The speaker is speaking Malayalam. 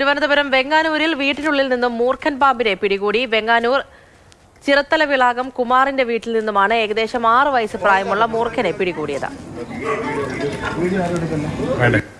തിരുവനന്തപുരം വെങ്ങാനൂരിൽ വീട്ടിനുള്ളിൽ നിന്നും മൂർഖൻ പാമ്പിനെ പിടികൂടി വെങ്ങാനൂർ ചിറത്തല വിളാകം കുമാറിന്റെ വീട്ടിൽ നിന്നുമാണ് ഏകദേശം ആറ് വയസ്സ് പ്രായമുള്ള മൂർഖനെ പിടികൂടിയത്